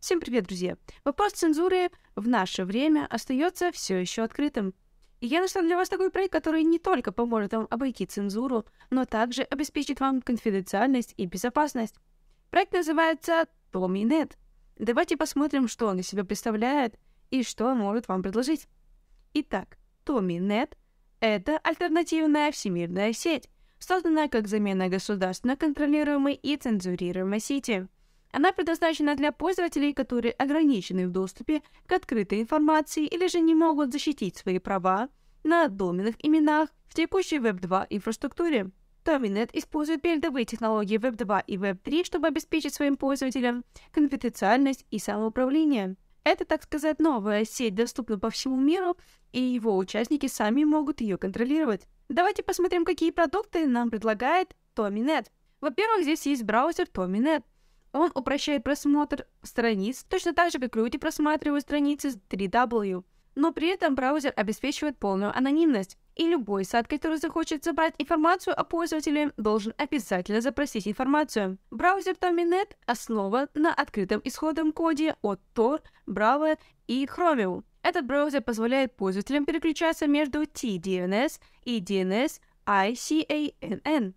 Всем привет, друзья! Вопрос цензуры в наше время остается все еще открытым. И я нашла для вас такой проект, который не только поможет вам обойти цензуру, но также обеспечит вам конфиденциальность и безопасность. Проект называется Dominet. Давайте посмотрим, что он из себя представляет и что может вам предложить. Итак, Dominet — это альтернативная всемирная сеть, созданная как замена государственно контролируемой и цензурируемой сети — она предназначена для пользователей, которые ограничены в доступе к открытой информации или же не могут защитить свои права на доменных именах в текущей Web2 инфраструктуре. Dominet использует передовые технологии Web2 и Web3, чтобы обеспечить своим пользователям конфиденциальность и самоуправление. Это, так сказать, новая сеть, доступна по всему миру, и его участники сами могут ее контролировать. Давайте посмотрим, какие продукты нам предлагает Tominet. Во-первых, здесь есть браузер Tominet — он упрощает просмотр страниц, точно так же, как люди просматривают страницы с 3W. Но при этом браузер обеспечивает полную анонимность, и любой сайт, который захочет забрать информацию о пользователе, должен обязательно запросить информацию. Браузер Dominet основан на открытом исходном коде от Tor, Bravo и Chromium. Этот браузер позволяет пользователям переключаться между TDNS и DNS ICANN.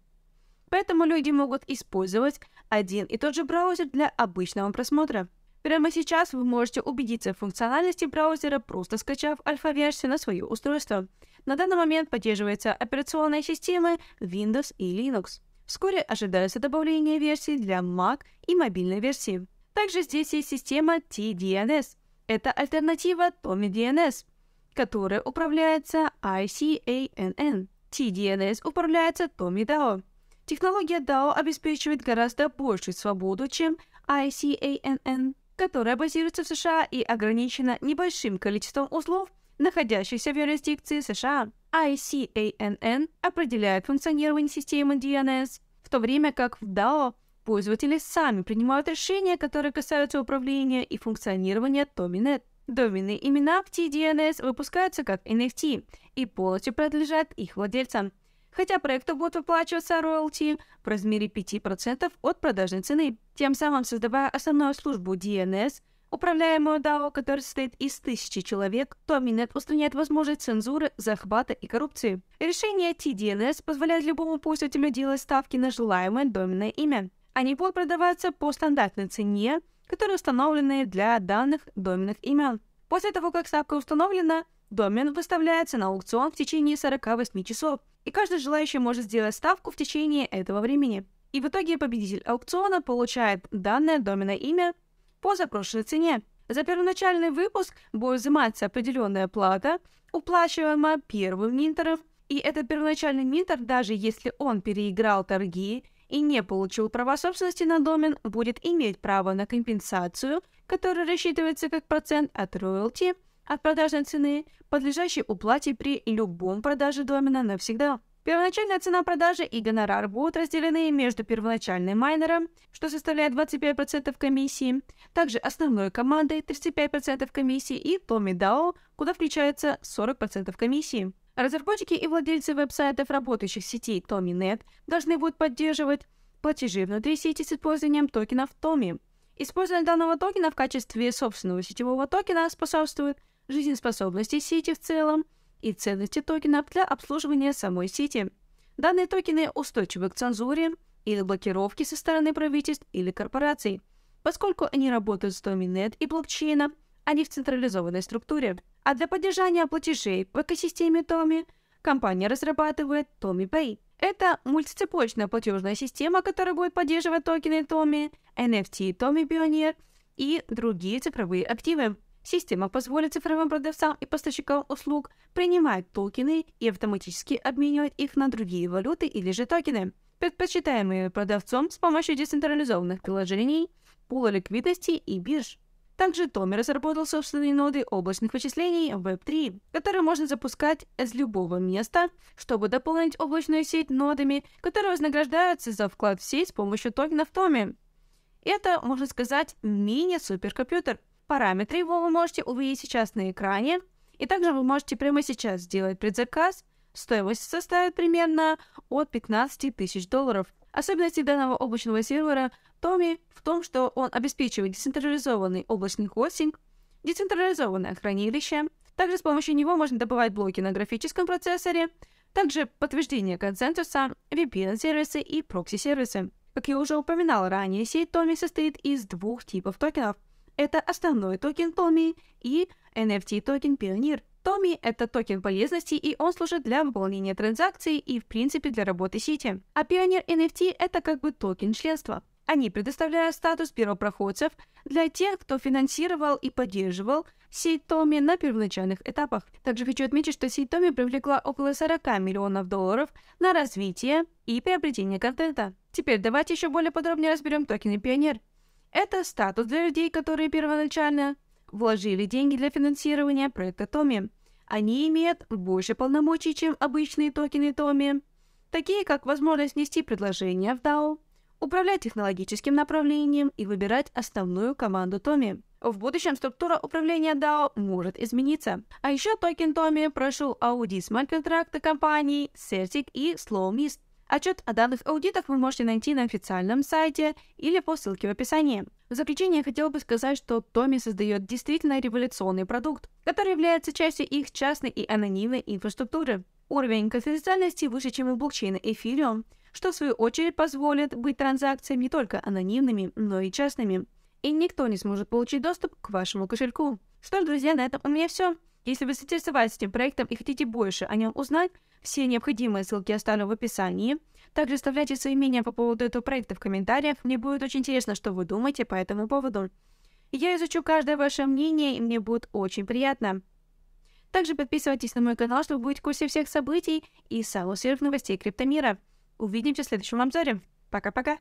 Поэтому люди могут использовать один и тот же браузер для обычного просмотра. Прямо сейчас вы можете убедиться в функциональности браузера, просто скачав альфа-версию на свое устройство. На данный момент поддерживаются операционные системы Windows и Linux. Вскоре ожидается добавление версий для Mac и мобильной версии. Также здесь есть система TDNS. Это альтернатива Tomi-DNS, которая управляется ICANN. TDNS управляется TommyDAO. Технология DAO обеспечивает гораздо большую свободу, чем ICANN, которая базируется в США и ограничена небольшим количеством узлов, находящихся в юрисдикции США. ICANN определяет функционирование системы DNS, в то время как в DAO пользователи сами принимают решения, которые касаются управления и функционирования Dominet. Доменные имена в TDNS выпускаются как NFT и полностью принадлежат их владельцам хотя проекту будут выплачиваться роялти в размере 5% от продажной цены, тем самым создавая основную службу DNS, управляемую DAO, которая состоит из тысячи человек, то Минет устраняет возможность цензуры, захвата и коррупции. Решение TDNS позволяет любому пользователю делать ставки на желаемое доменное имя. Они будут продаваться по стандартной цене, которые установлены для данных доменных имен. После того, как ставка установлена, Домен выставляется на аукцион в течение 48 часов, и каждый желающий может сделать ставку в течение этого времени. И в итоге победитель аукциона получает данное домена имя по запрошенной цене. За первоначальный выпуск будет взиматься определенная плата, уплачиваемая первым минтером, и этот первоначальный минтер, даже если он переиграл торги и не получил права собственности на домен, будет иметь право на компенсацию, которая рассчитывается как процент от роялти, от продажной цены, подлежащий уплате при любом продаже домена навсегда. Первоначальная цена продажи и гонорар будут разделены между первоначальным майнером, что составляет 25% комиссии, также основной командой 35% комиссии и Томми Дао, куда включается 40% комиссии. Разработчики и владельцы веб-сайтов, работающих сетей TommyNet, должны будут поддерживать платежи внутри сети с использованием токенов Tommy. Использование данного токена в качестве собственного сетевого токена способствует – жизнеспособности сети в целом и ценности токенов для обслуживания самой сети. Данные токены устойчивы к цензуре или блокировке со стороны правительств или корпораций, поскольку они работают с доминет и блокчейна, а не в централизованной структуре. А для поддержания платежей в экосистеме Томи компания разрабатывает Томи Pay. Это мультицепочная платежная система, которая будет поддерживать токены Томи, NFT Томи Pioneer и другие цифровые активы. Система позволит цифровым продавцам и поставщикам услуг принимать токены и автоматически обменивать их на другие валюты или же токены, предпочитаемые продавцом с помощью децентрализованных приложений, пула ликвидности и бирж. Также Томи разработал собственные ноды облачных вычислений Web3, которые можно запускать с любого места, чтобы дополнить облачную сеть нодами, которые вознаграждаются за вклад в сеть с помощью токенов Томи. Это, можно сказать, мини-суперкомпьютер, Параметры его вы можете увидеть сейчас на экране. И также вы можете прямо сейчас сделать предзаказ. Стоимость составит примерно от 15 тысяч долларов. Особенности данного облачного сервера Томи в том, что он обеспечивает децентрализованный облачный хостинг, децентрализованное хранилище. Также с помощью него можно добывать блоки на графическом процессоре, также подтверждение консенсуса, VPN-сервисы и прокси-сервисы. Как я уже упоминал ранее, сеть Томи состоит из двух типов токенов – это основной токен Томи, и NFT токен Пионер. Томи — это токен полезности, и он служит для выполнения транзакций и, в принципе, для работы сети. А Пионер NFT — это как бы токен членства. Они предоставляют статус первопроходцев для тех, кто финансировал и поддерживал сеть Томи на первоначальных этапах. Также хочу отметить, что сеть Томи привлекла около 40 миллионов долларов на развитие и приобретение контента. Теперь давайте еще более подробнее разберем токены Пионер. Это статус для людей, которые первоначально вложили деньги для финансирования проекта Томи. Они имеют больше полномочий, чем обычные токены Томи, такие как возможность внести предложения в DAO, управлять технологическим направлением и выбирать основную команду Томи. В будущем структура управления DAO может измениться. А еще токен Томи прошел аудит смарт-контракта компаний Certic и Slowmist. Отчет о данных аудитах вы можете найти на официальном сайте или по ссылке в описании. В заключение я хотела бы сказать, что Томи создает действительно революционный продукт, который является частью их частной и анонимной инфраструктуры. Уровень конфиденциальности выше, чем у блокчейна Эфириум, что в свою очередь позволит быть транзакциями не только анонимными, но и частными. И никто не сможет получить доступ к вашему кошельку. Что ж, друзья, на этом у меня все. Если вы заинтересовались этим проектом и хотите больше о нем узнать, все необходимые ссылки оставлю в описании. Также оставляйте свои мнения по поводу этого проекта в комментариях. Мне будет очень интересно, что вы думаете по этому поводу. Я изучу каждое ваше мнение, и мне будет очень приятно. Также подписывайтесь на мой канал, чтобы быть в курсе всех событий и самых свежих новостей криптомира. Увидимся в следующем обзоре. Пока-пока!